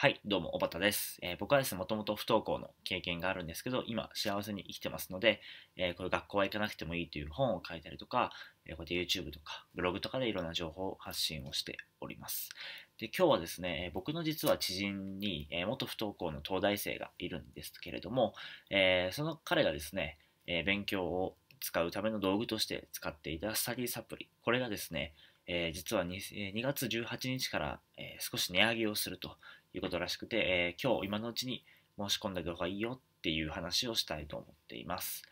はい、どうも、おばたです。えー、僕はですね、もともと不登校の経験があるんですけど、今、幸せに生きてますので、えー、これ学校は行かなくてもいいという本を書いたりとか、えー、こうやって YouTube とか、ブログとかでいろんな情報を発信をしております。で、今日はですね、え僕の実は知人に、え元不登校の東大生がいるんですけれども、えその彼がですね、え勉強を使うための道具として使っていたスタディサプリ、これがですね、え実は 2, 2月18日から、え少し値上げをするということらしくて、えー、今日今のうちに申し込んだ方がいいよっていう話をしたいと思っています。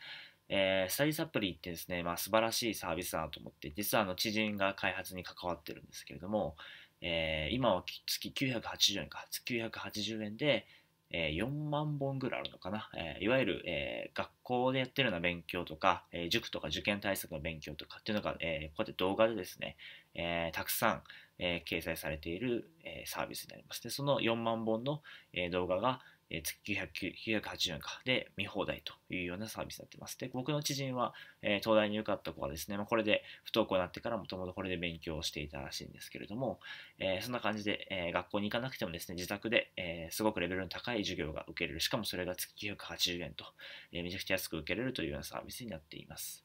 えー、スタディサプリってですね、まあ、素晴らしいサービスだなと思って、実はあの知人が開発に関わってるんですけれども、えー、今は月980円か、月980円で、えー、4万本ぐらいあるのかな、えー、いわゆる、えー、学校でやってるような勉強とか、えー、塾とか受験対策の勉強とかっていうのが、えー、こうやって動画でですね、えー、たくさん、えー、掲載されている、えー、サービスになります。で、その4万本の、えー、動画が、えー、月980円かで見放題というようなサービスになっています。で、僕の知人は、えー、東大に受かった子はですね、まあ、これで不登校になってからもともとこれで勉強していたらしいんですけれども、えー、そんな感じで、えー、学校に行かなくてもですね、自宅で、えー、すごくレベルの高い授業が受けれる。しかもそれが月980円と、えー、めちゃくちゃ安く受けれるというようなサービスになっています。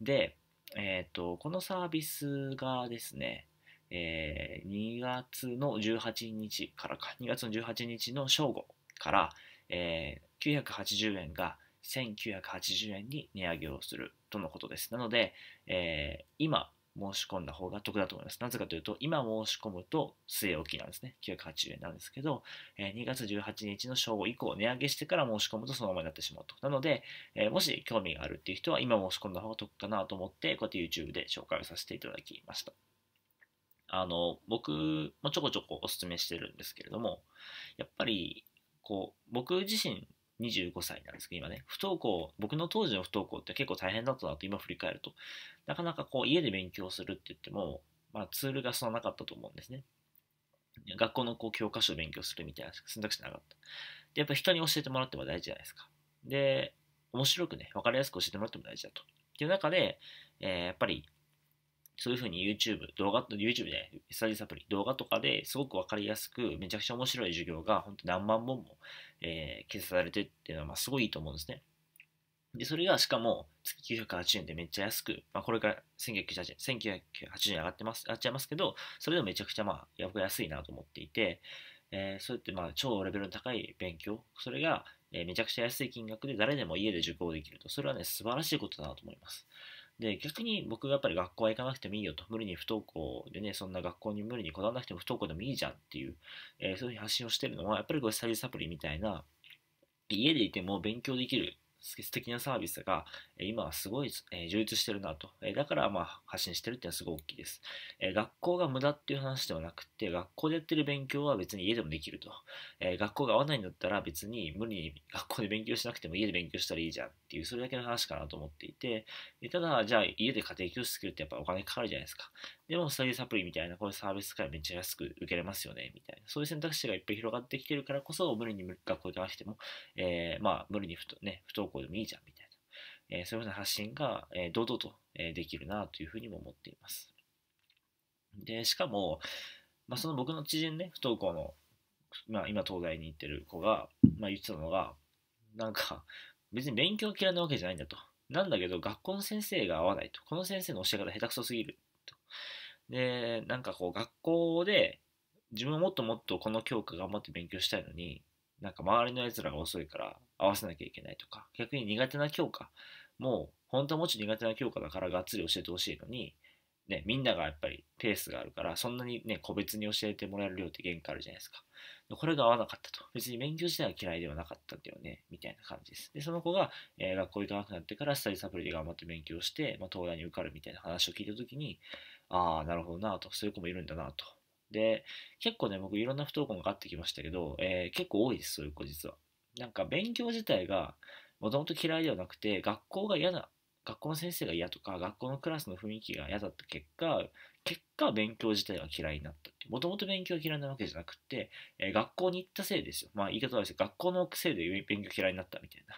で、えっ、ー、と、このサービスがですね、えー、2月の18日からか、2月の18日の正午から、えー、980円が1980円に値上げをするとのことです。なので、えー、今申し込んだ方が得だと思います。なぜかというと、今申し込むと据え置きなんですね。980円なんですけど、えー、2月18日の正午以降、値上げしてから申し込むとそのままになってしまうと。なので、えー、もし興味があるっていう人は、今申し込んだ方が得かなと思って、こうやって YouTube で紹介をさせていただきました。あの、僕もちょこちょこお勧めしてるんですけれども、やっぱり、こう、僕自身25歳なんですけど、今ね、不登校、僕の当時の不登校って結構大変だったなと今振り返ると、なかなかこう、家で勉強するって言っても、まあ、ツールがそのなかったと思うんですね。学校のこう教科書を勉強するみたいな選択肢なかった。で、やっぱ人に教えてもらっても大事じゃないですか。で、面白くね、分かりやすく教えてもらっても大事だと。っていう中で、えー、やっぱりそういうふうに YouTube、動画、YouTube で、スタディサプリ、動画とかですごくわかりやすく、めちゃくちゃ面白い授業が、本当何万本も、えー、掲載されてっていうのは、まあ、すごいいいと思うんですね。で、それが、しかも、月980円でめっちゃ安く、まあ、これから1980円、1980円上がってます、上がっちゃいますけど、それでもめちゃくちゃ、まあ、僕安いなと思っていて、えー、そうやって、まあ、超レベルの高い勉強、それが、えー、めちゃくちゃ安い金額で誰でも家で受講できると、それはね、素晴らしいことだなと思います。で、逆に僕がやっぱり学校は行かなくてもいいよと、無理に不登校でね、そんな学校に無理にこだわらなくても不登校でもいいじゃんっていう、えー、そういう発信をしてるのは、やっぱりこうスタジオサプリみたいな、家でいても勉強できる素敵なサービスが今はすごい充実してるなと。だからまあ発信してるっていうのはすごい大きいです。学校が無駄っていう話ではなくて、学校でやってる勉強は別に家でもできると。学校が合わないんだったら別に無理に学校で勉強しなくても家で勉強したらいいじゃんっていう、それだけの話かなと思っていて、ただじゃあ家で家庭教室作るってやっぱお金かかるじゃないですか。でもスタディサプリみたいな、こういうサービスからめっちゃ安く受けれますよね、みたいな。そういう選択肢がいっぱい広がってきてるからこそ、無理に学校行かなくても、えー、まあ、無理に不,、ね、不登校でもいいじゃん、みたいな。えー、そういうふうな発信が、えー、堂々と、えできるな、というふうにも思っています。で、しかも、まあ、その僕の知人ね、不登校の、まあ、今東大に行ってる子が、まあ、言ってたのが、なんか、別に勉強嫌いなわけじゃないんだと。なんだけど、学校の先生が合わないと。この先生の教え方下手くそすぎる。とで、なんかこう学校で自分もっともっとこの教科頑張って勉強したいのに、なんか周りの奴らが遅いから合わせなきゃいけないとか、逆に苦手な教科、もう本当はもち苦手な教科だからがっつり教えてほしいのに、ね、みんながやっぱりペースがあるから、そんなにね、個別に教えてもらえる量って限界あるじゃないですか。これが合わなかったと。別に勉強自体は嫌いではなかったんだよね、みたいな感じです。で、その子が、えー、学校行かなくなってから、スタディサプリで頑張って勉強して、まあ、東大に受かるみたいな話を聞いたときに、ああ、なるほどなと、そういう子もいるんだなと。で、結構ね、僕いろんな不登校もかってきましたけど、えー、結構多いです、そういう子実は。なんか勉強自体がもともと嫌いではなくて、学校が嫌な、学校の先生が嫌とか、学校のクラスの雰囲気が嫌だった結果、結果勉強自体が嫌いになったってもともと勉強嫌いなわけじゃなくて、えー、学校に行ったせいですよ。まあ言い方悪いですけど、学校のせいで勉強嫌いになったみたいな。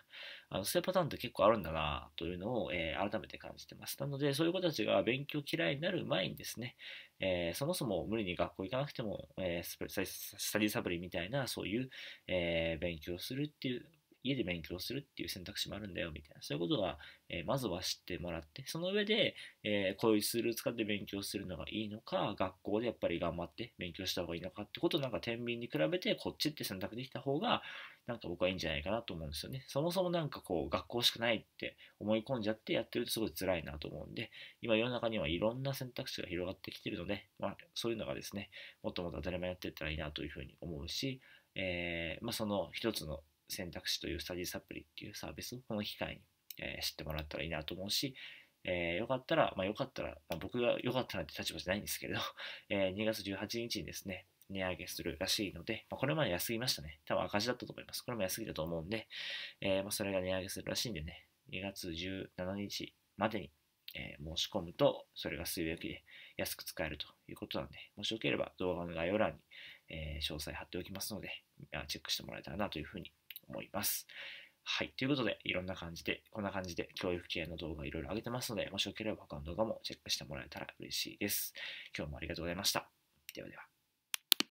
あのそういうパターンって結構あるんだなというのを、えー、改めて感じてます。なので、そういう子たちが勉強嫌いになる前にですね、えー、そもそも無理に学校行かなくても、えー、スタディサプリみたいな、そういう、え勉強するっていう家で勉強するっていう選択肢もあるんだよみたいなそういうことが、えー、まずは知ってもらってその上で、えー、こういうツール使って勉強するのがいいのか学校でやっぱり頑張って勉強した方がいいのかってことをなんか天秤に比べてこっちって選択できた方がなんか僕はいいんじゃないかなと思うんですよねそもそも何かこう学校しかないって思い込んじゃってやってるとすごい辛いなと思うんで今世の中にはいろんな選択肢が広がってきてるので、まあ、そういうのがですねもっともっと当たり前やっていったらいいなというふうに思うし、えーまあ、その一つの選択肢というスタディサプリっていうサービスをこの機会に、えー、知ってもらったらいいなと思うし、えー、よかったら、まあ、よかったら、まあ、僕がよかったなんて立場じゃないんですけれど、えー、2月18日にですね、値上げするらしいので、まあ、これまで安すぎましたね。多分赤字だったと思います。これも安すぎたと思うんで、えー、まあ、それが値上げするらしいんでね、2月17日までに、えー、申し込むと、それが水曜日で安く使えるということなんで、もしよければ動画の概要欄に、え詳細貼っておきますので、チェックしてもらえたらなというふうに思います。はい。ということで、いろんな感じで、こんな感じで教育系の動画いろいろ上げてますので、もしよければ他の動画もチェックしてもらえたら嬉しいです。今日もありがとうございました。ではでは。